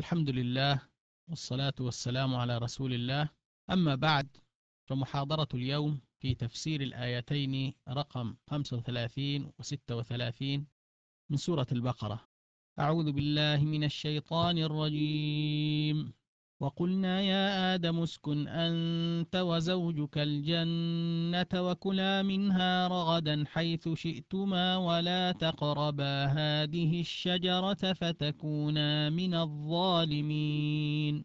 الحمد لله والصلاة والسلام على رسول الله أما بعد فمحاضرة اليوم في تفسير الآيتين رقم 35 و 36 من سورة البقرة أعوذ بالله من الشيطان الرجيم وقلنا يا آدم اسكن أنت وزوجك الجنة وكلا منها رغدا حيث شئتما ولا تقربا هذه الشجرة فتكونا من الظالمين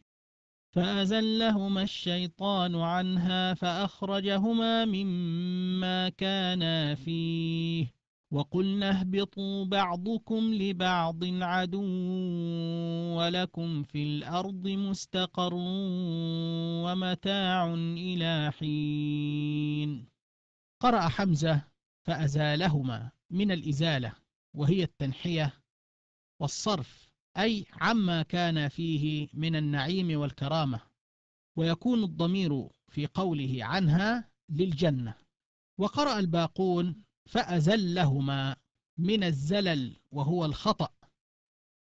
فأزلهما الشيطان عنها فأخرجهما مما كانا فيه وقلنا اهبطوا بعضكم لبعض عدو ولكم في الأرض مستقر ومتاع إلى حين قرأ حمزة فأزالهما من الإزالة وهي التنحية والصرف أي عما كان فيه من النعيم والكرامة ويكون الضمير في قوله عنها للجنة وقرأ الباقون فأزلهما من الزلل وهو الخطأ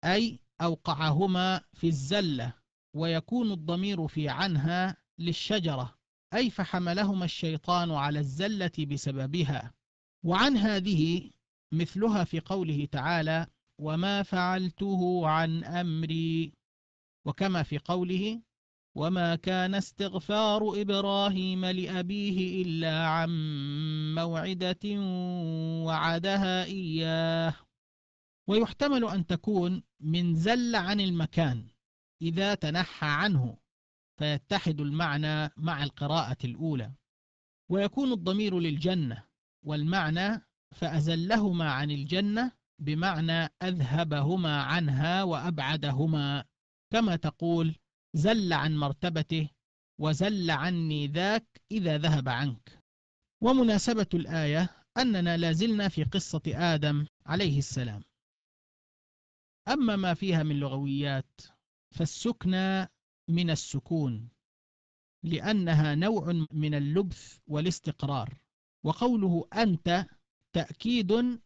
أي أوقعهما في الزلة ويكون الضمير في عنها للشجرة أي فحملهما الشيطان على الزلة بسببها وعن هذه مثلها في قوله تعالى وما فعلته عن أمري وكما في قوله وما كان استغفار إبراهيم لأبيه إلا عن موعدة وعدها إياه ويحتمل أن تكون من زل عن المكان إذا تنحى عنه فيتحد المعنى مع القراءة الأولى ويكون الضمير للجنة والمعنى فأزلهما عن الجنة بمعنى أذهبهما عنها وأبعدهما كما تقول زل عن مرتبته وزل عني ذاك إذا ذهب عنك ومناسبة الآية أننا لازلنا في قصة آدم عليه السلام أما ما فيها من لغويات فالسكنى من السكون لأنها نوع من اللبث والاستقرار وقوله أنت تأكيد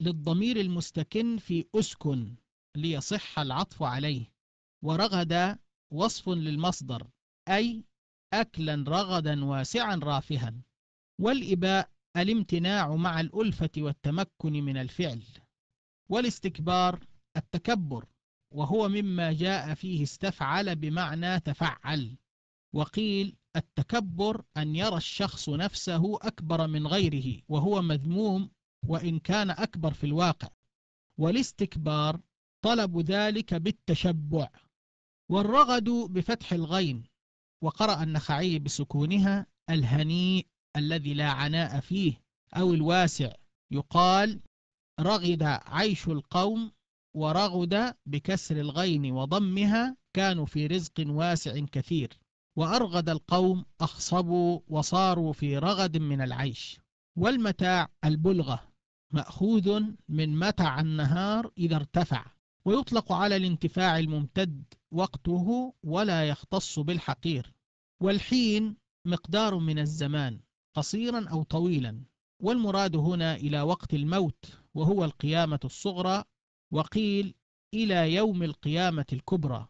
للضمير المستكن في أسكن ليصح العطف عليه ورغد وصف للمصدر أي أكلا رغدا واسعا رافها والإباء الامتناع مع الألفة والتمكن من الفعل والاستكبار التكبر وهو مما جاء فيه استفعل بمعنى تفعل وقيل التكبر أن يرى الشخص نفسه أكبر من غيره وهو مذموم وإن كان أكبر في الواقع والاستكبار طلب ذلك بالتشبع والرغد بفتح الغين وقرأ النخعي بسكونها الهنيء الذي لا عناء فيه أو الواسع يقال رغد عيش القوم ورغد بكسر الغين وضمها كانوا في رزق واسع كثير وأرغد القوم أخصبوا وصاروا في رغد من العيش والمتاع البلغة مأخوذ من متع النهار إذا ارتفع ويطلق على الانتفاع الممتد وقته ولا يختص بالحقير والحين مقدار من الزمان قصيرا أو طويلا والمراد هنا إلى وقت الموت وهو القيامة الصغرى وقيل إلى يوم القيامة الكبرى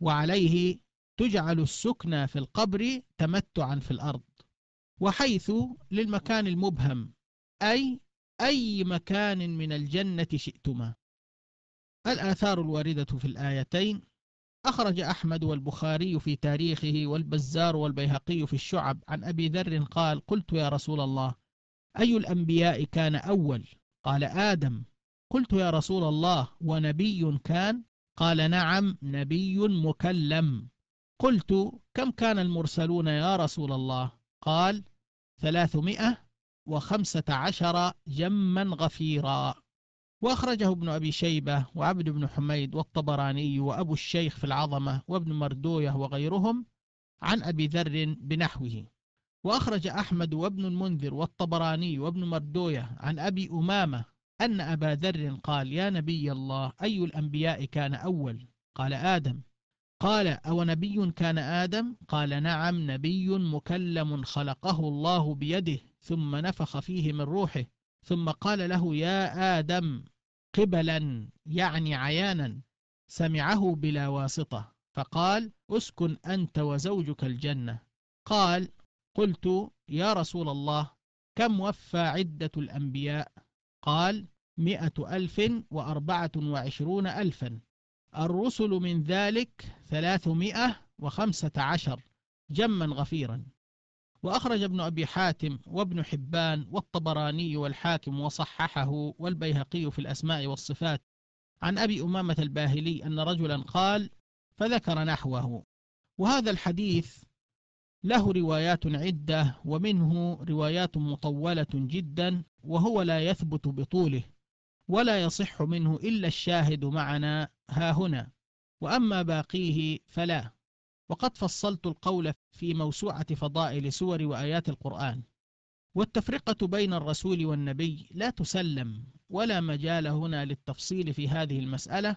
وعليه تجعل السكنى في القبر تمتعا في الأرض وحيث للمكان المبهم أي أي مكان من الجنة شئتما الآثار الواردة في الآيتين أخرج أحمد والبخاري في تاريخه والبزار والبيهقي في الشعب عن أبي ذر قال قلت يا رسول الله أي الأنبياء كان أول قال آدم قلت يا رسول الله ونبي كان قال نعم نبي مكلم قلت كم كان المرسلون يا رسول الله قال ثلاثمائة وخمسة عشر جما غفيرا وأخرجه ابن أبي شيبة وعبد بن حميد والطبراني وأبو الشيخ في العظمة وابن مردوية وغيرهم عن أبي ذر بنحوه وأخرج أحمد وابن المنذر والطبراني وابن مردوية عن أبي أمامة أن أبا ذر قال يا نبي الله أي الأنبياء كان أول قال آدم قال أو نبي كان آدم قال نعم نبي مكلم خلقه الله بيده ثم نفخ فيه من روحه ثم قال له يا آدم قبلا يعني عيانا سمعه بلا واسطة فقال اسكن أنت وزوجك الجنة قال قلت يا رسول الله كم وفى عدة الأنبياء قال مئة ألف وأربعة وعشرون ألفا الرسل من ذلك ثلاثمائة وخمسة عشر جما غفيرا وأخرج ابن أبي حاتم وابن حبان والطبراني والحاكم وصححه والبيهقي في الأسماء والصفات عن أبي أمامة الباهلي أن رجلا قال فذكر نحوه وهذا الحديث له روايات عدة ومنه روايات مطولة جدا وهو لا يثبت بطوله ولا يصح منه إلا الشاهد معنا ها هنا وأما باقيه فلا وقد فصلت القول في موسوعة فضائل سور وآيات القرآن والتفرقة بين الرسول والنبي لا تسلم ولا مجال هنا للتفصيل في هذه المسألة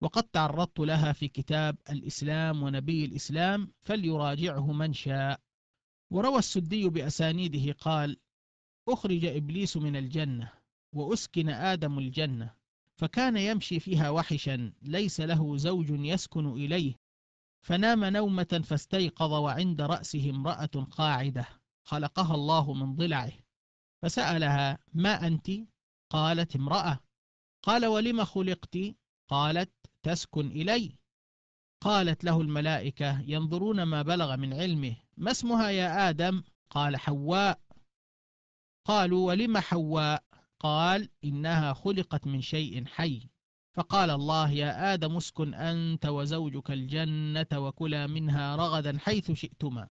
وقد تعرضت لها في كتاب الإسلام ونبي الإسلام فليراجعه من شاء وروى السدي بأسانيده قال أخرج إبليس من الجنة وأسكن آدم الجنة فكان يمشي فيها وحشا ليس له زوج يسكن إليه فنام نومة فاستيقظ وعند رأسه امرأة قاعدة خلقها الله من ضلعه فسألها ما أنت؟ قالت امرأة قال ولم خلقت؟ قالت تسكن إلي قالت له الملائكة ينظرون ما بلغ من علمه ما اسمها يا آدم؟ قال حواء قالوا ولم حواء؟ قال إنها خلقت من شيء حي فقال الله يا آدم اسكن أنت وزوجك الجنة وكلا منها رغدا حيث شئتما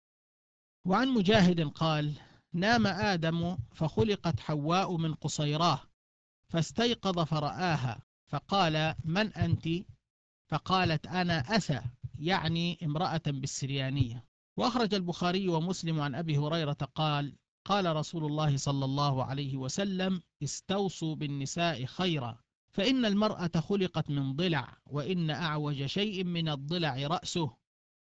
وعن مجاهد قال نام آدم فخلقت حواء من قصيراه فاستيقظ فرآها فقال من أنت؟ فقالت أنا أسى يعني امرأة بالسريانية وأخرج البخاري ومسلم عن أبي هريرة قال قال رسول الله صلى الله عليه وسلم استوصوا بالنساء خيرا فإن المرأة خلقت من ضلع وإن أعوج شيء من الضلع رأسه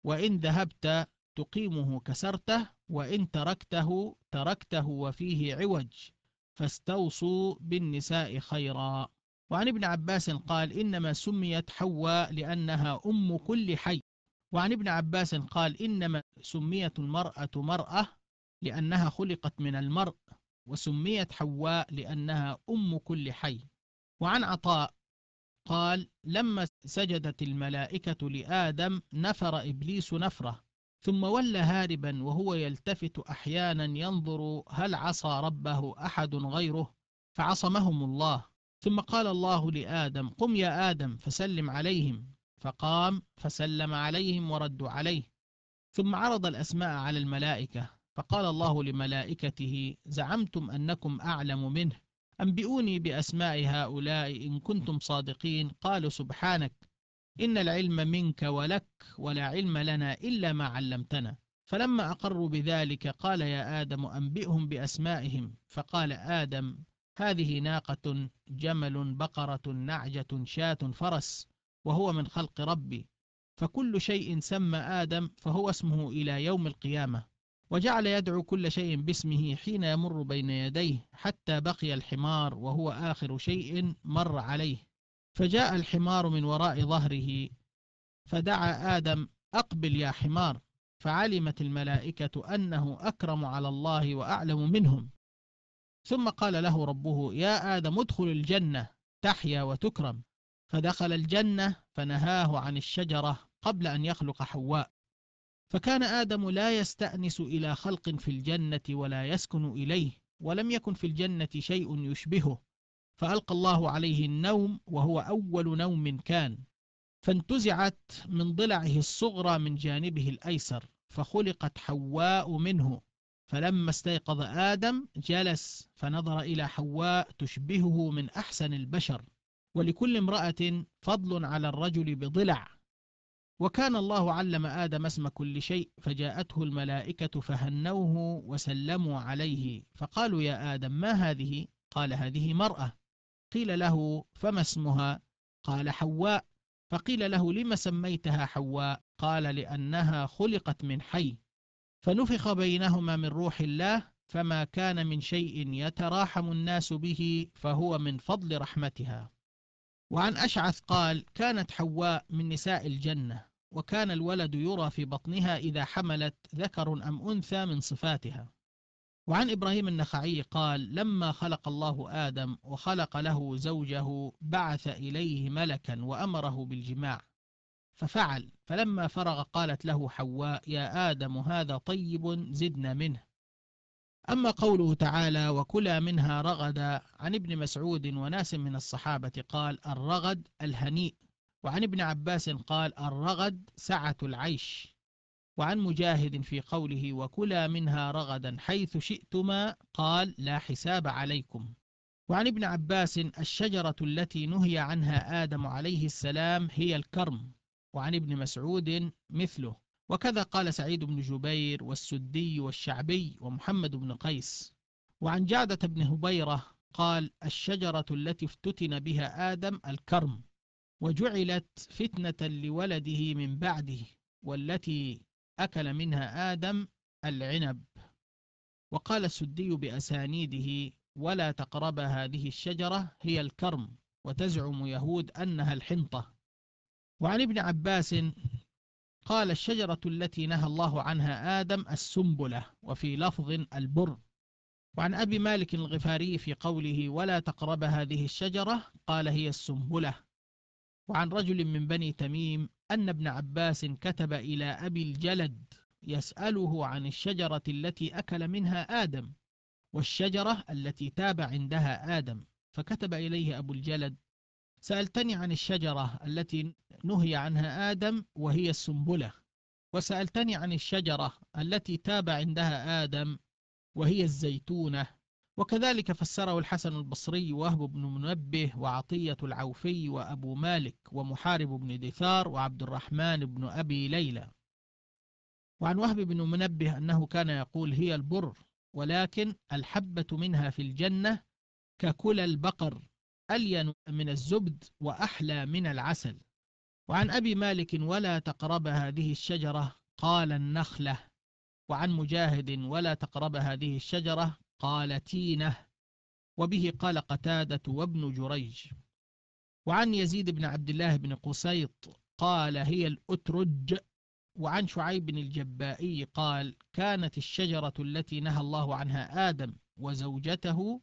وإن ذهبت تقيمه كسرته وإن تركته تركته وفيه عوج فاستوصوا بالنساء خيرا وعن ابن عباس قال إنما سميت حواء لأنها أم كل حي وعن ابن عباس قال إنما سميت المرأة مرأة لأنها خلقت من المرء وسميت حواء لأنها أم كل حي وعن عطاء قال لما سجدت الملائكة لآدم نفر إبليس نفره ثم ولى هاربا وهو يلتفت أحيانا ينظر هل عصى ربه أحد غيره فعصمهم الله ثم قال الله لآدم قم يا آدم فسلم عليهم فقام فسلم عليهم وردوا عليه ثم عرض الأسماء على الملائكة فقال الله لملائكته زعمتم أنكم أعلم منه أنبئوني بأسماء هؤلاء إن كنتم صادقين قالوا سبحانك إن العلم منك ولك ولا علم لنا إلا ما علمتنا فلما أقروا بذلك قال يا آدم أنبئهم بأسمائهم فقال آدم هذه ناقة جمل بقرة نعجة شاة فرس وهو من خلق ربي فكل شيء سمى آدم فهو اسمه إلى يوم القيامة وجعل يدعو كل شيء باسمه حين يمر بين يديه حتى بقي الحمار وهو آخر شيء مر عليه فجاء الحمار من وراء ظهره فدعا آدم أقبل يا حمار فعلمت الملائكة أنه أكرم على الله وأعلم منهم ثم قال له ربه يا آدم ادخل الجنة تحيا وتكرم فدخل الجنة فنهاه عن الشجرة قبل أن يخلق حواء فكان آدم لا يستأنس إلى خلق في الجنة ولا يسكن إليه ولم يكن في الجنة شيء يشبهه فألقى الله عليه النوم وهو أول نوم كان فانتزعت من ضلعه الصغرى من جانبه الأيسر فخلقت حواء منه فلما استيقظ آدم جلس فنظر إلى حواء تشبهه من أحسن البشر ولكل امرأة فضل على الرجل بضلع وكان الله علم آدم اسم كل شيء فجاءته الملائكة فهنوه وسلموا عليه فقالوا يا آدم ما هذه؟ قال هذه مرأة قيل له فما اسمها؟ قال حواء فقيل له لم سميتها حواء؟ قال لأنها خلقت من حي فنفخ بينهما من روح الله فما كان من شيء يتراحم الناس به فهو من فضل رحمتها وعن أشعث قال كانت حواء من نساء الجنة وكان الولد يرى في بطنها إذا حملت ذكر أم أنثى من صفاتها وعن إبراهيم النخعي قال لما خلق الله آدم وخلق له زوجه بعث إليه ملكا وأمره بالجماع ففعل فلما فرغ قالت له حواء يا آدم هذا طيب زدنا منه أما قوله تعالى وكلا منها رغدا عن ابن مسعود وناس من الصحابة قال الرغد الهنيء وعن ابن عباس قال الرغد سعة العيش وعن مجاهد في قوله وكلا منها رغدا حيث شئتما قال لا حساب عليكم وعن ابن عباس الشجرة التي نهي عنها آدم عليه السلام هي الكرم وعن ابن مسعود مثله وكذا قال سعيد بن جبير والسدي والشعبي ومحمد بن قيس وعن جعدة بن هبيرة قال الشجرة التي افتتن بها آدم الكرم وجعلت فتنة لولده من بعده والتي أكل منها آدم العنب وقال السدي بأسانيده ولا تقرب هذه الشجرة هي الكرم وتزعم يهود أنها الحنطة وعن ابن عباس قال الشجرة التي نهى الله عنها آدم السنبلة وفي لفظ البر وعن أبي مالك الغفاري في قوله ولا تقرب هذه الشجرة قال هي السنبلة وعن رجل من بني تميم أن ابن عباس كتب إلى أبي الجلد يسأله عن الشجرة التي أكل منها آدم والشجرة التي تاب عندها آدم فكتب إليه أبو الجلد سألتني عن الشجرة التي نهي عنها آدم وهي السنبلة وسألتني عن الشجرة التي تاب عندها آدم وهي الزيتونة وكذلك فسره الحسن البصري وهب بن منبه وعطية العوفي وأبو مالك ومحارب بن دثار وعبد الرحمن بن أبي ليلى وعن وهب بن منبه أنه كان يقول هي البر ولكن الحبة منها في الجنة ككل البقر ألين من الزبد وأحلى من العسل وعن أبي مالك ولا تقرب هذه الشجرة قال النخلة وعن مجاهد ولا تقرب هذه الشجرة قال تينه وبه قال قتادة وابن جريج وعن يزيد بن عبد الله بن قسيط قال هي الأترج وعن شعيب بن الجبائي قال كانت الشجرة التي نهى الله عنها آدم وزوجته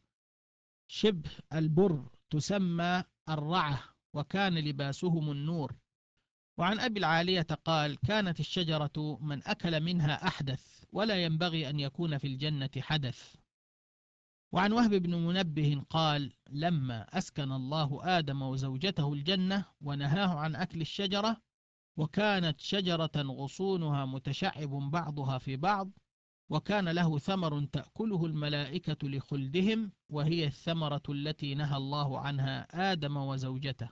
شبه البر تسمى الرعة وكان لباسهم النور وعن أبي العالية قال كانت الشجرة من أكل منها أحدث ولا ينبغي أن يكون في الجنة حدث وعن وهب بن منبه قال لما أسكن الله آدم وزوجته الجنة ونهاه عن أكل الشجرة وكانت شجرة غصونها متشعب بعضها في بعض وكان له ثمر تأكله الملائكة لخلدهم وهي الثمرة التي نهى الله عنها آدم وزوجته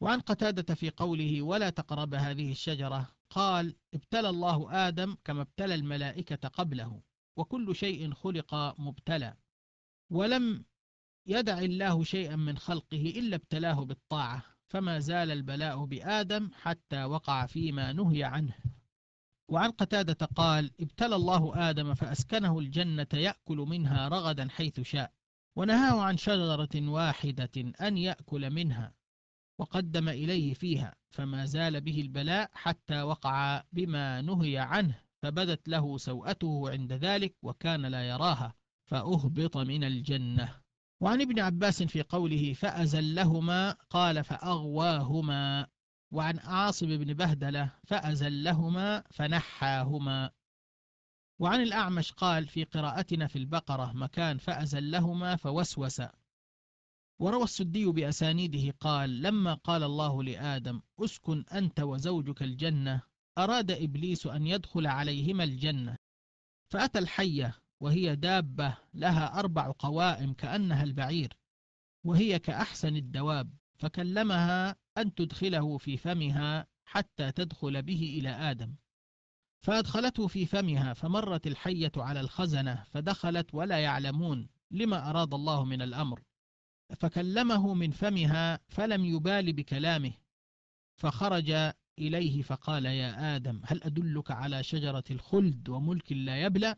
وعن قتادة في قوله ولا تقرب هذه الشجرة قال ابتلى الله آدم كما ابتلى الملائكة قبله وكل شيء خلق مبتلى ولم يدع الله شيئا من خلقه إلا ابتلاه بالطاعة فما زال البلاء بآدم حتى وقع فيما نهي عنه وعن قتادة قال ابتلى الله آدم فأسكنه الجنة يأكل منها رغدا حيث شاء ونهاه عن شجرة واحدة أن يأكل منها وقدم إليه فيها فما زال به البلاء حتى وقع بما نهي عنه فبدت له سوءته عند ذلك وكان لا يراها فأهبط من الجنة وعن ابن عباس في قوله فأزلهما قال فأغواهما وعن عاصم بن بهدلة فأزلهما فنحاهما وعن الأعمش قال في قراءتنا في البقرة مكان فأزلهما فوسوس وروى السدي بأسانيده قال لما قال الله لآدم أسكن أنت وزوجك الجنة أراد إبليس أن يدخل عليهما الجنة فأتى الحية وهي دابة لها أربع قوائم كأنها البعير وهي كأحسن الدواب فكلمها أن تدخله في فمها حتى تدخل به إلى آدم فأدخلته في فمها فمرت الحية على الخزنة فدخلت ولا يعلمون لما أراد الله من الأمر فكلمه من فمها فلم يبال بكلامه فخرج إليه فقال يا آدم هل أدلك على شجرة الخلد وملك لا يبلى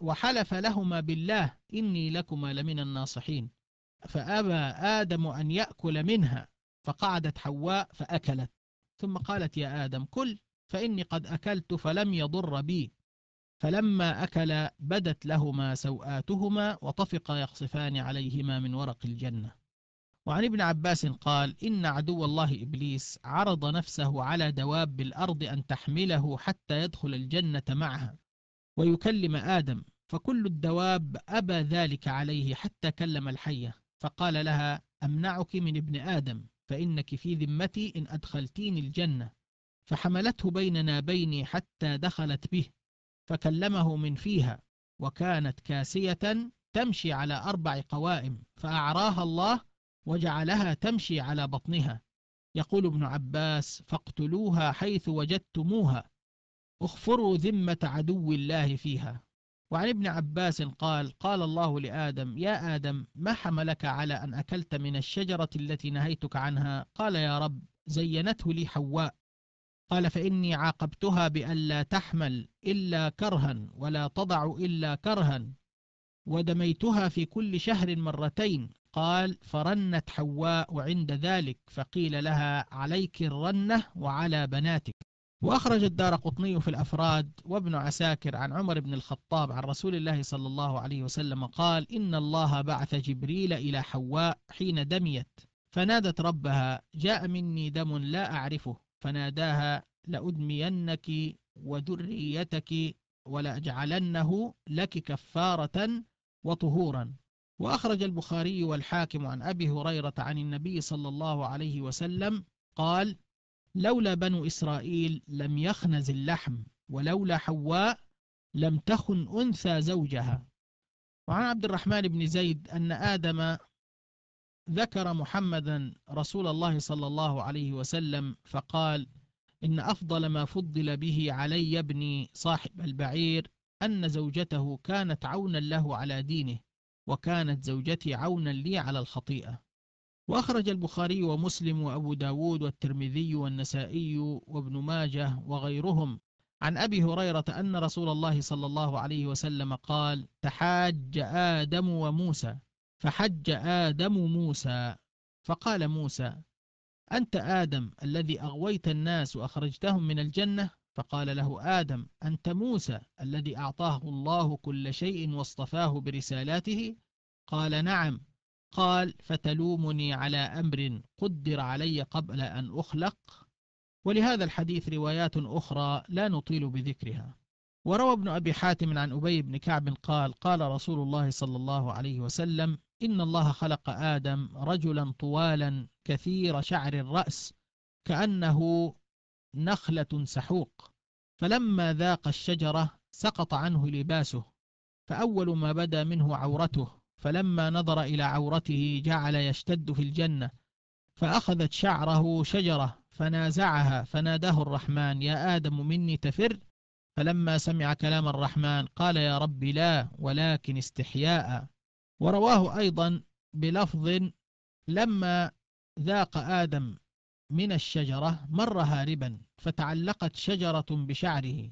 وحلف لهما بالله إني لكما لمن الناصحين فأبى آدم أن يأكل منها فقعدت حواء فأكلت ثم قالت يا آدم كل فإني قد أكلت فلم يضر بي فلما أكل بدت لهما سوآتهما وطفقا يقصفان عليهما من ورق الجنة وعن ابن عباس قال إن عدو الله إبليس عرض نفسه على دواب الأرض أن تحمله حتى يدخل الجنة معها ويكلم آدم فكل الدواب أبى ذلك عليه حتى كلم الحية فقال لها أمنعك من ابن آدم فإنك في ذمتي إن أدخلتيني الجنة فحملته بين نابيني حتى دخلت به فكلمه من فيها وكانت كاسية تمشي على أربع قوائم فأعراها الله وجعلها تمشي على بطنها يقول ابن عباس فاقتلوها حيث وجدتموها اخفروا ذمة عدو الله فيها وعن ابن عباس قال قال الله لآدم يا آدم ما حملك على أن أكلت من الشجرة التي نهيتك عنها قال يا رب زينته لي حواء قال فإني عاقبتها بألا تحمل إلا كرها ولا تضع إلا كرها ودميتها في كل شهر مرتين قال فرنت حواء عند ذلك فقيل لها عليك الرنة وعلى بناتك وأخرج الدار قطني في الأفراد وابن عساكر عن عمر بن الخطاب عن رسول الله صلى الله عليه وسلم قال إن الله بعث جبريل إلى حواء حين دميت فنادت ربها جاء مني دم لا أعرفه فناداها لأدمينك وذريتك ولأجعلنه لك كفارة وطهورا وأخرج البخاري والحاكم عن أبي هريرة عن النبي صلى الله عليه وسلم قال لولا بنو إسرائيل لم يخنز اللحم ولولا حواء لم تخن أنثى زوجها وعن عبد الرحمن بن زيد أن آدم ذكر محمدا رسول الله صلى الله عليه وسلم فقال إن أفضل ما فضل به علي ابني صاحب البعير أن زوجته كانت عونا له على دينه وكانت زوجتي عونا لي على الخطيئة وأخرج البخاري ومسلم وأبو داود والترمذي والنسائي وابن ماجه وغيرهم عن أبي هريرة أن رسول الله صلى الله عليه وسلم قال تحاج آدم وموسى فحج آدم موسى فقال موسى أنت آدم الذي أغويت الناس وأخرجتهم من الجنة فقال له آدم أنت موسى الذي أعطاه الله كل شيء واصطفاه برسالاته قال نعم قال فتلومني على أمر قدر علي قبل أن أخلق ولهذا الحديث روايات أخرى لا نطيل بذكرها وروى ابن أبي حاتم عن أبي بن كعب قال قال رسول الله صلى الله عليه وسلم إن الله خلق آدم رجلا طوالا كثير شعر الرأس كأنه نخلة سحوق فلما ذاق الشجرة سقط عنه لباسه فأول ما بدا منه عورته فلما نظر إلى عورته جعل يشتد في الجنة فأخذت شعره شجرة فنازعها فناداه الرحمن يا آدم مني تفر فلما سمع كلام الرحمن قال يا رب لا ولكن استحياء ورواه أيضا بلفظ لما ذاق آدم من الشجرة مر هاربا فتعلقت شجرة بشعره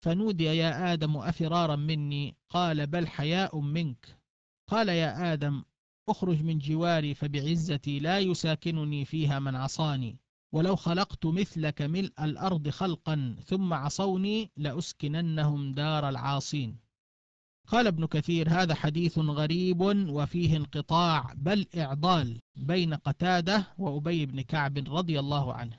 فنودي يا آدم أفرارا مني قال بل حياء منك قال يا آدم أخرج من جواري فبعزتي لا يساكنني فيها من عصاني ولو خلقت مثلك ملء الأرض خلقا ثم عصوني لأسكننهم دار العاصين قال ابن كثير هذا حديث غريب وفيه انقطاع بل إعضال بين قتادة وأبي بن كعب رضي الله عنه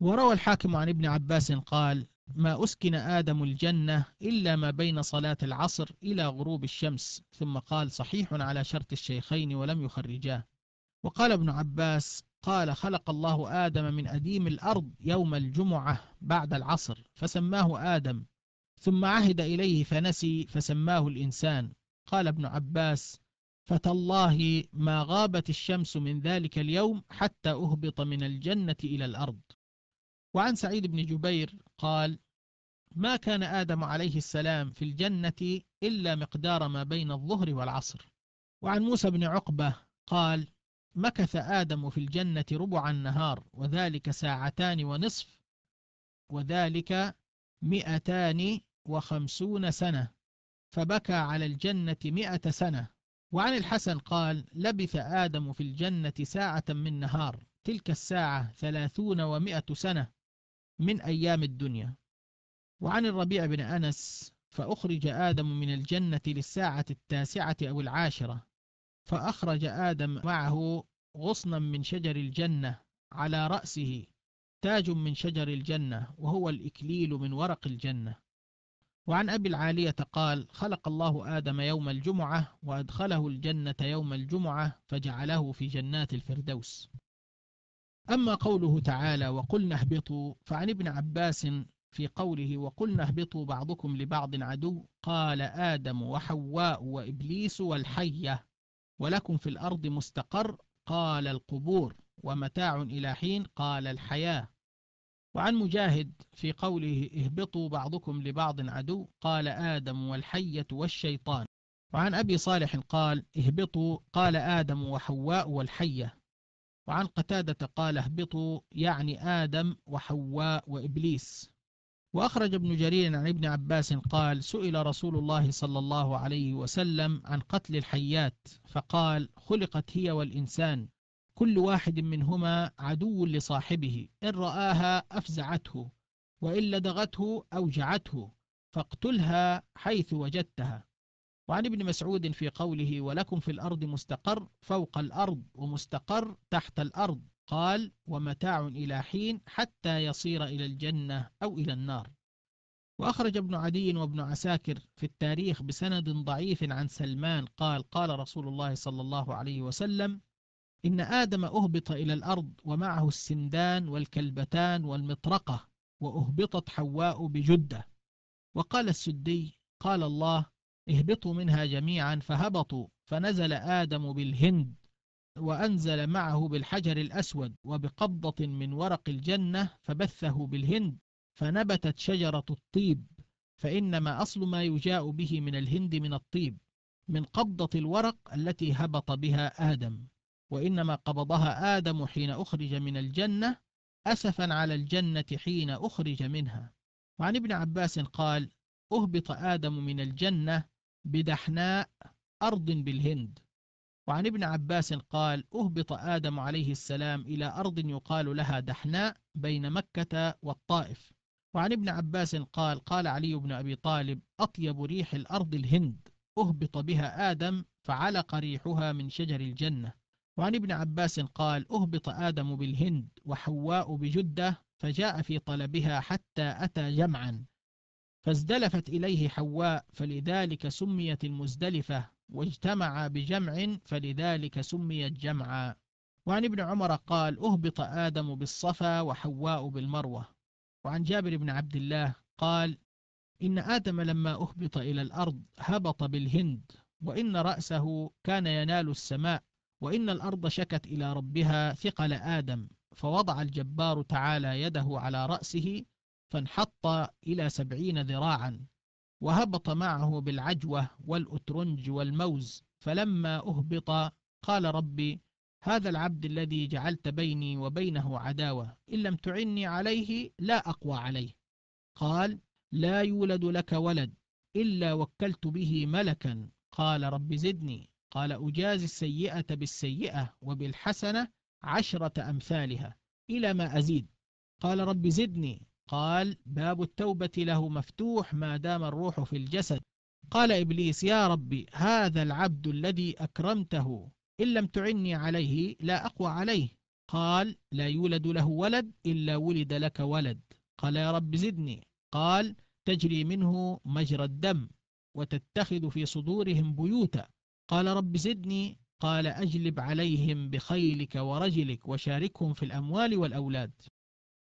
وروى الحاكم عن ابن عباس قال ما أسكن آدم الجنة إلا ما بين صلاة العصر إلى غروب الشمس ثم قال صحيح على شرط الشيخين ولم يخرجاه وقال ابن عباس قال خلق الله آدم من أديم الأرض يوم الجمعة بعد العصر فسماه آدم ثم عهد إليه فنسي فسماه الإنسان قال ابن عباس فتالله ما غابت الشمس من ذلك اليوم حتى أهبط من الجنة إلى الأرض وعن سعيد بن جبير قال ما كان آدم عليه السلام في الجنة إلا مقدار ما بين الظهر والعصر وعن موسى بن عقبة قال مكث آدم في الجنة ربع النهار وذلك ساعتان ونصف وذلك مئتان وخمسون سنة فبكى على الجنة مئة سنة وعن الحسن قال لبث آدم في الجنة ساعة من نهار تلك الساعة ثلاثون ومئة سنة من أيام الدنيا وعن الربيع بن أنس فأخرج آدم من الجنة للساعة التاسعة أو العاشرة فأخرج آدم معه غصنا من شجر الجنة على رأسه تاج من شجر الجنة وهو الإكليل من ورق الجنة وعن أبي العالية قال خلق الله آدم يوم الجمعة وأدخله الجنة يوم الجمعة فجعله في جنات الفردوس أما قوله تعالى وقلنا اهبطوا فعن ابن عباس في قوله وقلنا اهبطوا بعضكم لبعض عدو قال آدم وحواء وإبليس والحية ولكم في الأرض مستقر قال القبور ومتاع إلى حين قال الحياة وعن مجاهد في قوله اهبطوا بعضكم لبعض عدو قال آدم والحية والشيطان وعن أبي صالح قال اهبطوا قال آدم وحواء والحية وعن قتادة قال اهبطوا يعني آدم وحواء وإبليس وأخرج ابن جرير عن ابن عباس قال سئل رسول الله صلى الله عليه وسلم عن قتل الحيات فقال خلقت هي والإنسان كل واحد منهما عدو لصاحبه إن رآها أفزعته وإن لدغته أوجعته فاقتلها حيث وجدتها وعن ابن مسعود في قوله ولكم في الأرض مستقر فوق الأرض ومستقر تحت الأرض قال ومتاع إلى حين حتى يصير إلى الجنة أو إلى النار وأخرج ابن عدي وابن عساكر في التاريخ بسند ضعيف عن سلمان قال قال رسول الله صلى الله عليه وسلم إن آدم أهبط إلى الأرض ومعه السندان والكلبتان والمطرقة وأهبطت حواء بجدة وقال السدي قال الله اهبطوا منها جميعا فهبطوا فنزل آدم بالهند وأنزل معه بالحجر الأسود وبقبضة من ورق الجنة فبثه بالهند فنبتت شجرة الطيب فإنما أصل ما يجاء به من الهند من الطيب من قبضة الورق التي هبط بها آدم وإنما قبضها آدم حين أخرج من الجنة أسفا على الجنة حين أخرج منها وعن ابن عباس قال أهبط آدم من الجنة بدحناء أرض بالهند وعن ابن عباس قال أهبط آدم عليه السلام إلى أرض يقال لها دحناء بين مكة والطائف وعن ابن عباس قال قال علي بن أبي طالب أطيب ريح الأرض الهند أهبط بها آدم فعلق ريحها من شجر الجنة وعن ابن عباس قال أهبط آدم بالهند وحواء بجدة فجاء في طلبها حتى أتى جمعا فازدلفت إليه حواء فلذلك سميت المزدلفة واجتمع بجمع فلذلك سميت جمعا وعن ابن عمر قال أهبط آدم بالصفا وحواء بالمروة وعن جابر بن عبد الله قال إن آدم لما أهبط إلى الأرض هبط بالهند وإن رأسه كان ينال السماء وإن الأرض شكت إلى ربها ثقل آدم فوضع الجبار تعالى يده على رأسه فانحط إلى سبعين ذراعا وهبط معه بالعجوة والأترنج والموز فلما أهبط قال ربي هذا العبد الذي جعلت بيني وبينه عداوة إن لم تعني عليه لا أقوى عليه قال لا يولد لك ولد إلا وكلت به ملكا قال رب زدني قال أجازي السيئة بالسيئة وبالحسنة عشرة أمثالها إلى ما أزيد قال رب زدني قال باب التوبة له مفتوح ما دام الروح في الجسد قال إبليس يا ربي هذا العبد الذي أكرمته إن لم تعني عليه لا أقوى عليه قال لا يولد له ولد إلا ولد لك ولد قال يا رب زدني قال تجري منه مجرى الدم وتتخذ في صدورهم بيوتا قال رب زدني قال أجلب عليهم بخيلك ورجلك وشاركهم في الأموال والأولاد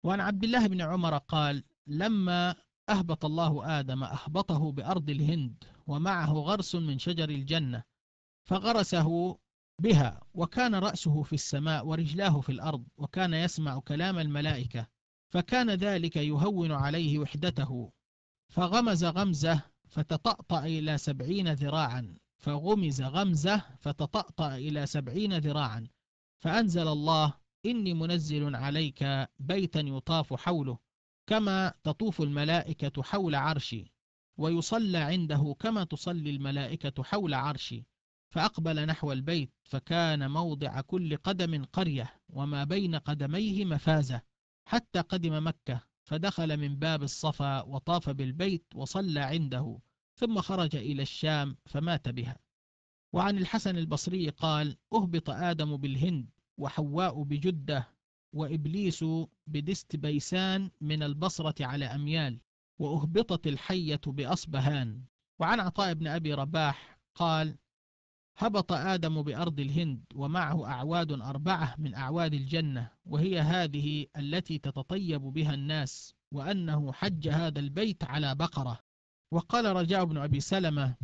وعن عبد الله بن عمر قال لما أهبط الله آدم أهبطه بأرض الهند ومعه غرس من شجر الجنة فغرسه بها وكان رأسه في السماء ورجلاه في الأرض وكان يسمع كلام الملائكة فكان ذلك يهون عليه وحدته فغمز غمزة فتطأطأ إلى سبعين ذراعا فغمز غمزة فتطأطأ إلى سبعين ذراعا فأنزل الله إني منزل عليك بيتا يطاف حوله كما تطوف الملائكة حول عرشي ويصلى عنده كما تصلي الملائكة حول عرشي فأقبل نحو البيت فكان موضع كل قدم قرية وما بين قدميه مفازة حتى قدم مكة فدخل من باب الصفا وطاف بالبيت وصلى عنده ثم خرج إلى الشام فمات بها وعن الحسن البصري قال أهبط آدم بالهند وحواء بجدة وإبليس بدست بيسان من البصرة على أميال وأهبطت الحية بأصبهان وعن عطاء بن أبي رباح قال هبط آدم بأرض الهند ومعه أعواد أربعة من أعواد الجنة وهي هذه التي تتطيب بها الناس وأنه حج هذا البيت على بقرة وقال رجاء بن أبي سلمة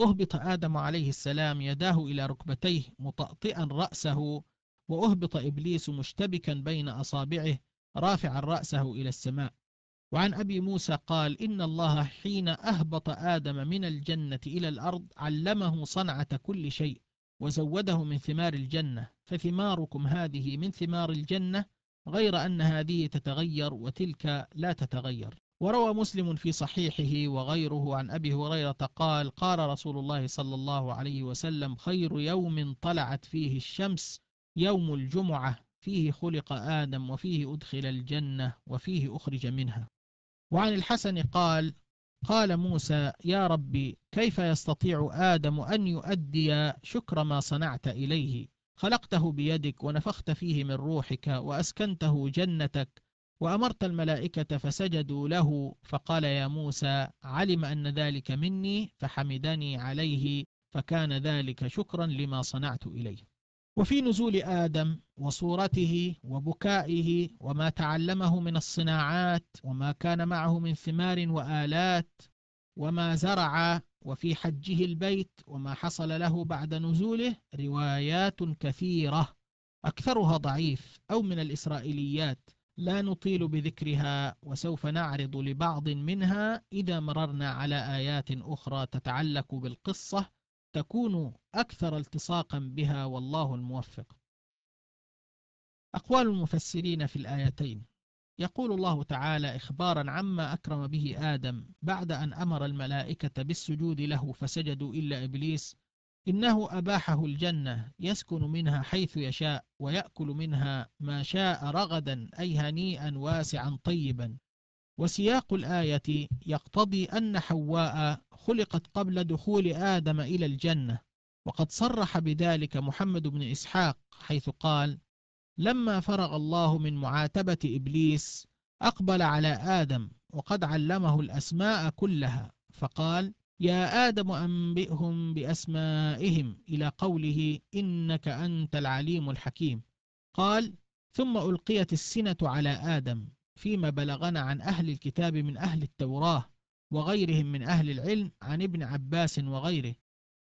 أهبط آدم عليه السلام يداه إلى ركبتيه مطأطئا رأسه وأهبط إبليس مشتبكا بين أصابعه رافعا رأسه إلى السماء وعن أبي موسى قال إن الله حين أهبط آدم من الجنة إلى الأرض علمه صنعة كل شيء وزوده من ثمار الجنة فثماركم هذه من ثمار الجنة غير أن هذه تتغير وتلك لا تتغير وروى مسلم في صحيحه وغيره عن أبي هريرة قال قال رسول الله صلى الله عليه وسلم خير يوم طلعت فيه الشمس يوم الجمعة فيه خلق آدم وفيه أدخل الجنة وفيه أخرج منها وعن الحسن قال قال موسى يا ربي كيف يستطيع آدم أن يؤدي شكر ما صنعت إليه خلقته بيدك ونفخت فيه من روحك وأسكنته جنتك وأمرت الملائكة فسجدوا له فقال يا موسى علم أن ذلك مني فحمدني عليه فكان ذلك شكرا لما صنعت إليه وفي نزول آدم وصورته وبكائه وما تعلمه من الصناعات وما كان معه من ثمار وآلات وما زرع وفي حجه البيت وما حصل له بعد نزوله روايات كثيرة أكثرها ضعيف أو من الإسرائيليات لا نطيل بذكرها وسوف نعرض لبعض منها إذا مررنا على آيات أخرى تتعلق بالقصة تكون أكثر التصاقا بها والله الموفق أقوال المفسرين في الآيتين يقول الله تعالى إخبارا عما أكرم به آدم بعد أن أمر الملائكة بالسجود له فسجدوا إلا إبليس إنه أباحه الجنة يسكن منها حيث يشاء ويأكل منها ما شاء رغدا أي هنيئا واسعا طيبا وسياق الآية يقتضي أن حواء خلقت قبل دخول آدم إلى الجنة وقد صرح بذلك محمد بن إسحاق حيث قال لما فرغ الله من معاتبة إبليس أقبل على آدم وقد علمه الأسماء كلها فقال يا آدم أنبئهم بأسمائهم إلى قوله إنك أنت العليم الحكيم قال ثم ألقيت السنة على آدم فيما بلغنا عن أهل الكتاب من أهل التوراة وغيرهم من أهل العلم عن ابن عباس وغيره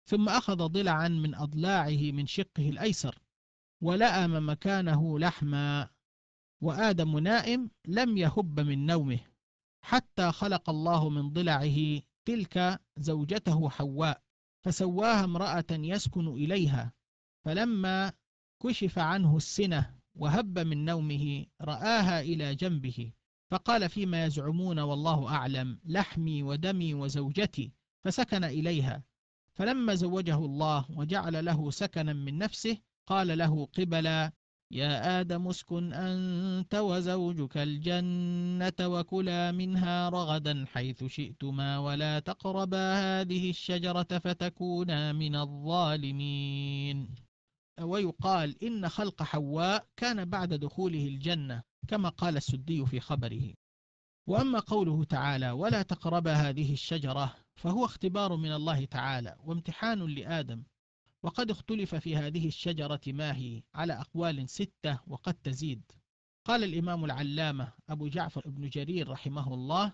ثم أخذ ضلعا من أضلاعه من شقه الأيسر ولأم مكانه لحما وآدم نائم لم يهب من نومه حتى خلق الله من ضلعه تلك زوجته حواء فسواها امرأة يسكن إليها فلما كشف عنه السنة وهب من نومه رآها إلى جنبه فقال فيما يزعمون والله أعلم لحمي ودمي وزوجتي فسكن إليها فلما زوجه الله وجعل له سكنا من نفسه قال له قبلا يا آدم اسكن أنت وزوجك الجنة وكلا منها رغدا حيث شئتما ولا تقربا هذه الشجرة فتكونا من الظالمين ويقال إن خلق حواء كان بعد دخوله الجنة كما قال السدي في خبره وأما قوله تعالى ولا تقرب هذه الشجرة فهو اختبار من الله تعالى وامتحان لآدم وقد اختلف في هذه الشجرة ما هي على أقوال ستة وقد تزيد قال الإمام العلامة أبو جعفر بن جرير رحمه الله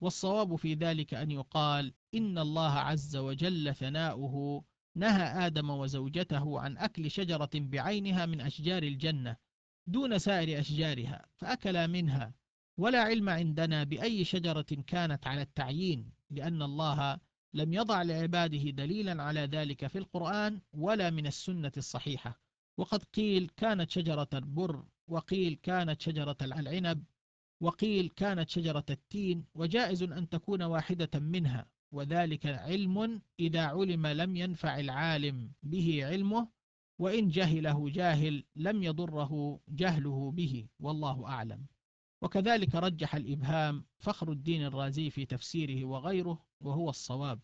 والصواب في ذلك أن يقال إن الله عز وجل ثناؤه نهى آدم وزوجته عن أكل شجرة بعينها من أشجار الجنة دون سائر أشجارها فأكلا منها ولا علم عندنا بأي شجرة كانت على التعيين لأن الله لم يضع لعباده دليلا على ذلك في القرآن ولا من السنة الصحيحة وقد قيل كانت شجرة البر وقيل كانت شجرة العنب وقيل كانت شجرة التين وجائز أن تكون واحدة منها وذلك علم إذا علم لم ينفع العالم به علمه وإن جهله جاهل لم يضره جهله به والله أعلم وكذلك رجح الإبهام فخر الدين الرازي في تفسيره وغيره وهو الصواب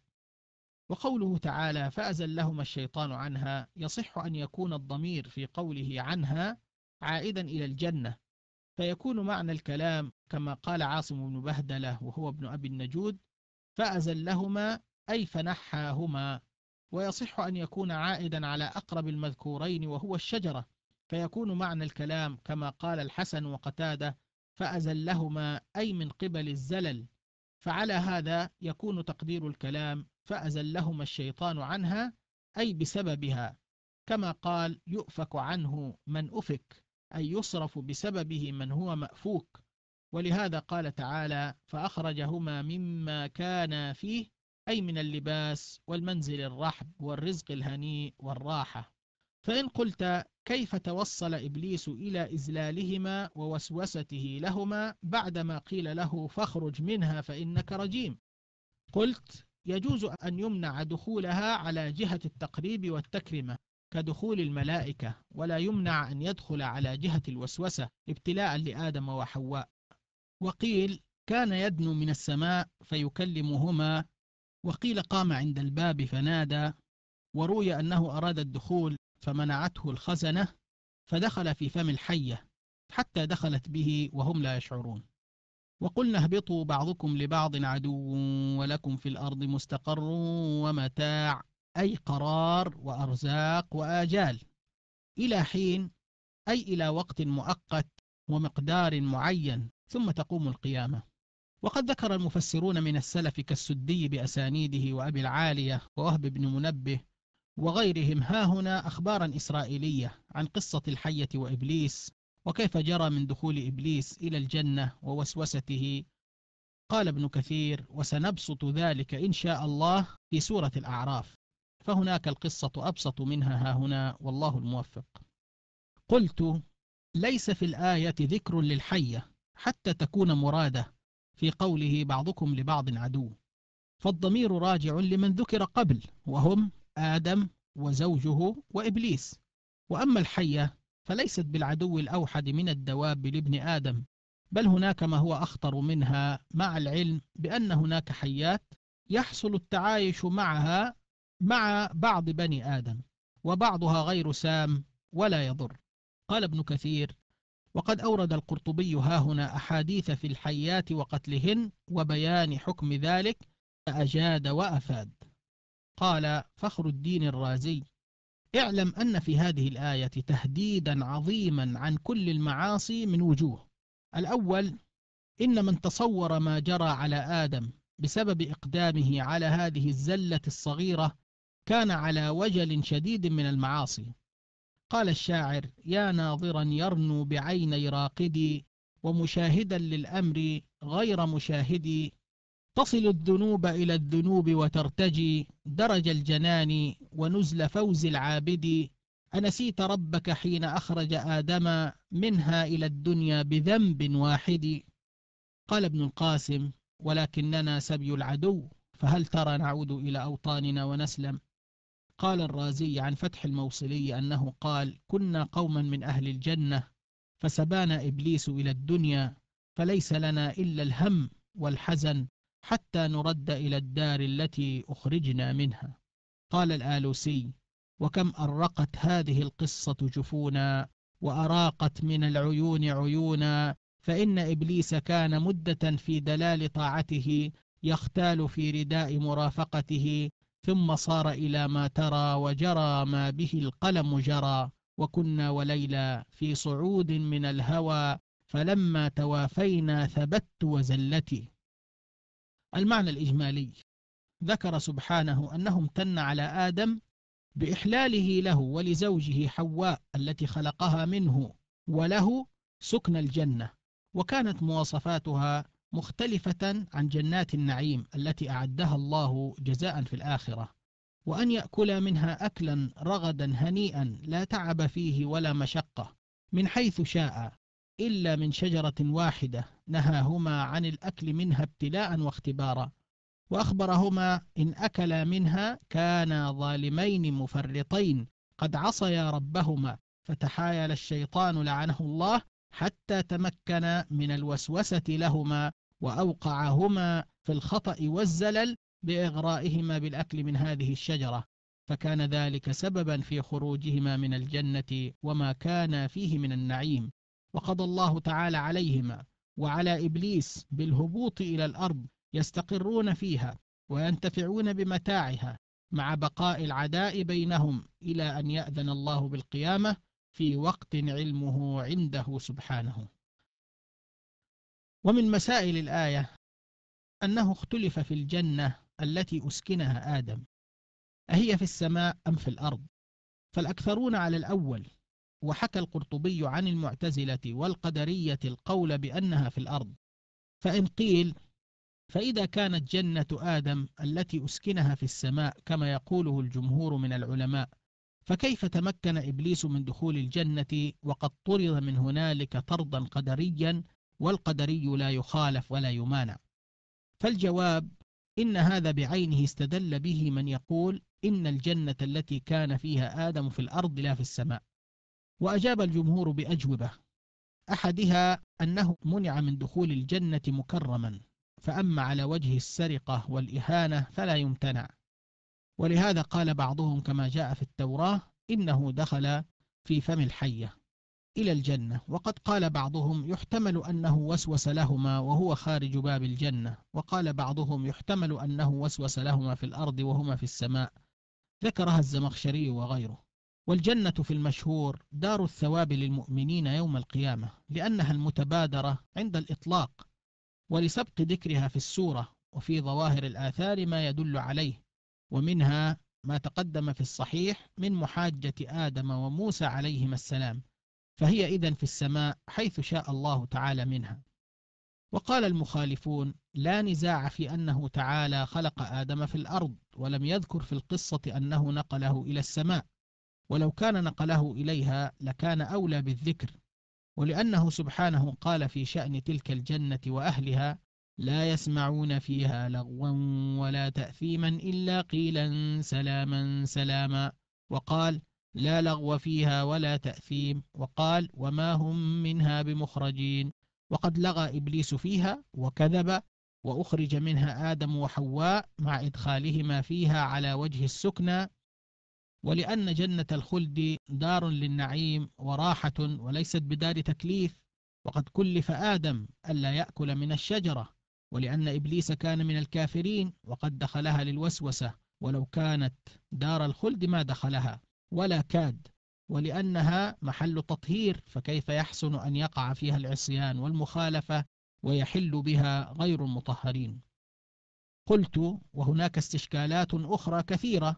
وقوله تعالى فأزلهما الشيطان عنها يصح أن يكون الضمير في قوله عنها عائدا إلى الجنة فيكون معنى الكلام كما قال عاصم بن بهدلة وهو ابن أبي النجود فأزلهما أي فنحاهما ويصح أن يكون عائدا على أقرب المذكورين وهو الشجرة فيكون معنى الكلام كما قال الحسن وقتادة فأزلهما أي من قبل الزلل فعلى هذا يكون تقدير الكلام فأزلهما الشيطان عنها أي بسببها كما قال يؤفك عنه من أفك أي يصرف بسببه من هو مأفوك ولهذا قال تعالى فأخرجهما مما كان فيه أي من اللباس والمنزل الرحب والرزق الهنيء والراحة فإن قلت كيف توصل إبليس إلى إزلالهما ووسوسته لهما بعدما قيل له فاخرج منها فإنك رجيم قلت يجوز أن يمنع دخولها على جهة التقريب والتكرمة كدخول الملائكة ولا يمنع أن يدخل على جهة الوسوسة ابتلاء لآدم وحواء وقيل كان يدنو من السماء فيكلمهما وقيل قام عند الباب فنادى وروي أنه أراد الدخول فمنعته الخزنة فدخل في فم الحية حتى دخلت به وهم لا يشعرون وقلنا اهبطوا بعضكم لبعض عدو ولكم في الأرض مستقر ومتاع أي قرار وأرزاق وآجال إلى حين أي إلى وقت مؤقت ومقدار معين ثم تقوم القيامة وقد ذكر المفسرون من السلف كالسدي بأسانيده وأبي العالية ووهب بن منبه وغيرهم هاهنا أخبارا إسرائيلية عن قصة الحية وإبليس وكيف جرى من دخول إبليس إلى الجنة ووسوسته قال ابن كثير وسنبسط ذلك إن شاء الله في سورة الأعراف فهناك القصة أبسط منها هاهنا والله الموفق قلت ليس في الآية ذكر للحية حتى تكون مراده في قوله بعضكم لبعض عدو فالضمير راجع لمن ذكر قبل وهم آدم وزوجه وإبليس وأما الحية فليست بالعدو الأوحد من الدواب لابن آدم بل هناك ما هو أخطر منها مع العلم بأن هناك حيات يحصل التعايش معها مع بعض بني آدم وبعضها غير سام ولا يضر قال ابن كثير وقد أورد القرطبي هاهنا أحاديث في الحيات وقتلهن وبيان حكم ذلك فأجاد وأفاد قال فخر الدين الرازي اعلم أن في هذه الآية تهديدا عظيما عن كل المعاصي من وجوه الأول إن من تصور ما جرى على آدم بسبب إقدامه على هذه الزلة الصغيرة كان على وجل شديد من المعاصي قال الشاعر يا ناظرا يرنو بعيني راقدي ومشاهدا للأمر غير مشاهدي تصل الذنوب إلى الذنوب وترتجي درج الجنان ونزل فوز العابد أنسيت ربك حين أخرج آدم منها إلى الدنيا بذنب واحد قال ابن القاسم ولكننا سبي العدو فهل ترى نعود إلى أوطاننا ونسلم قال الرازي عن فتح الموصلي أنه قال كنا قوما من أهل الجنة فسبانا إبليس إلى الدنيا فليس لنا إلا الهم والحزن حتى نرد إلى الدار التي أخرجنا منها قال الآلوسي وكم أرقت هذه القصة جفونا وأراقت من العيون عيونا فإن إبليس كان مدة في دلال طاعته يختال في رداء مرافقته ثم صار إلى ما ترى وجرى ما به القلم جرى وكنا وليلى في صعود من الهوى فلما توافينا ثبت وزلتي المعنى الإجمالي ذكر سبحانه أنه امتن على آدم بإحلاله له ولزوجه حواء التي خلقها منه وله سكن الجنة وكانت مواصفاتها مختلفة عن جنات النعيم التي أعدها الله جزاء في الآخرة وأن يأكل منها أكلا رغدا هنيئا لا تعب فيه ولا مشقة من حيث شاء إلا من شجرة واحدة نهاهما عن الأكل منها ابتلاء واختبارا وأخبرهما إن أكلا منها كانا ظالمين مفرطين قد عصيا ربهما فتحايل الشيطان لعنه الله حتى تمكن من الوسوسة لهما وأوقعهما في الخطأ والزلل بإغرائهما بالأكل من هذه الشجرة فكان ذلك سببا في خروجهما من الجنة وما كان فيه من النعيم وقضى الله تعالى عليهما وعلى إبليس بالهبوط إلى الأرض يستقرون فيها وينتفعون بمتاعها مع بقاء العداء بينهم إلى أن يأذن الله بالقيامة في وقت علمه عنده سبحانه ومن مسائل الآية أنه اختلف في الجنة التي أسكنها آدم أهي في السماء أم في الأرض فالأكثرون على الأول وحكى القرطبي عن المعتزلة والقدرية القول بأنها في الأرض فإن قيل فإذا كانت جنة آدم التي أسكنها في السماء كما يقوله الجمهور من العلماء فكيف تمكن إبليس من دخول الجنة وقد طرد من هنالك طردا قدريا والقدري لا يخالف ولا يمانع فالجواب إن هذا بعينه استدل به من يقول إن الجنة التي كان فيها آدم في الأرض لا في السماء وأجاب الجمهور بأجوبة أحدها أنه منع من دخول الجنة مكرما فأما على وجه السرقة والإهانة فلا يمتنع ولهذا قال بعضهم كما جاء في التوراة إنه دخل في فم الحية إلى الجنة وقد قال بعضهم يحتمل أنه وسوس لهما وهو خارج باب الجنة وقال بعضهم يحتمل أنه وسوس لهما في الأرض وهما في السماء ذكرها الزمخشري وغيره والجنة في المشهور دار الثواب للمؤمنين يوم القيامة لأنها المتبادرة عند الإطلاق ولسبق ذكرها في السورة وفي ظواهر الآثار ما يدل عليه ومنها ما تقدم في الصحيح من محاجة آدم وموسى عليهما السلام فهي إذا في السماء حيث شاء الله تعالى منها وقال المخالفون لا نزاع في أنه تعالى خلق آدم في الأرض ولم يذكر في القصة أنه نقله إلى السماء ولو كان نقله إليها لكان أولى بالذكر ولأنه سبحانه قال في شأن تلك الجنة وأهلها لا يسمعون فيها لغوا ولا تأثيما إلا قيلا سلاما سلاما وقال لا لغو فيها ولا تأثيم وقال وما هم منها بمخرجين وقد لغى إبليس فيها وكذب وأخرج منها آدم وحواء مع إدخالهما فيها على وجه السكنى ولأن جنة الخلد دار للنعيم وراحة وليست بدار تكليف وقد كلف آدم ألا يأكل من الشجرة ولأن إبليس كان من الكافرين وقد دخلها للوسوسة ولو كانت دار الخلد ما دخلها ولا كاد ولأنها محل تطهير فكيف يحسن أن يقع فيها العصيان والمخالفة ويحل بها غير المطهرين قلت وهناك استشكالات أخرى كثيرة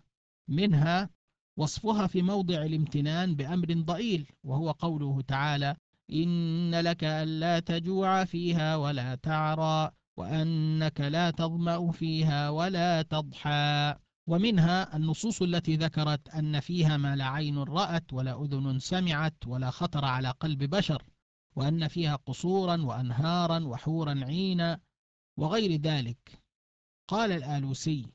منها وصفها في موضع الامتنان بأمر ضئيل وهو قوله تعالى إن لك ألا تجوع فيها ولا تعرى وأنك لا تظمأ فيها ولا تضحى ومنها النصوص التي ذكرت أن فيها ما لا عين رأت ولا أذن سمعت ولا خطر على قلب بشر وأن فيها قصورا وأنهارا وحورا عينا وغير ذلك قال الآلوسي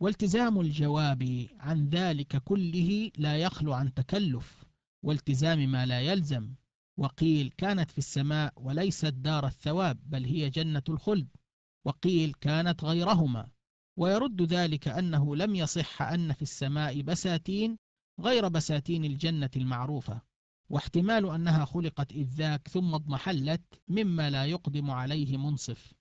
والتزام الجواب عن ذلك كله لا يخلو عن تكلف والتزام ما لا يلزم وقيل كانت في السماء وليست دار الثواب بل هي جنة الخلد وقيل كانت غيرهما ويرد ذلك أنه لم يصح أن في السماء بساتين غير بساتين الجنة المعروفة واحتمال أنها خلقت إذ ذاك ثم اضمحلت مما لا يقدم عليه منصف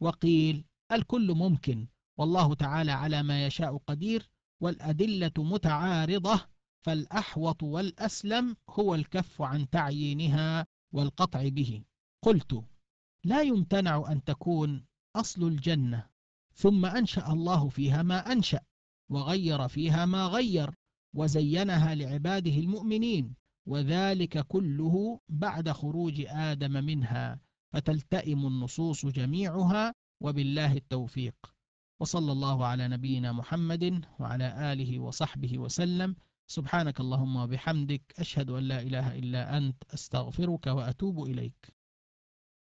وقيل الكل ممكن والله تعالى على ما يشاء قدير والأدلة متعارضة فالأحوط والأسلم هو الكف عن تعيينها والقطع به قلت لا يمتنع أن تكون أصل الجنة ثم أنشأ الله فيها ما أنشأ وغير فيها ما غير وزينها لعباده المؤمنين وذلك كله بعد خروج آدم منها فتلتئم النصوص جميعها وبالله التوفيق وصلى الله على نبينا محمد وعلى آله وصحبه وسلم سبحانك اللهم وبحمدك أشهد أن لا إله إلا أنت أستغفرك وأتوب إليك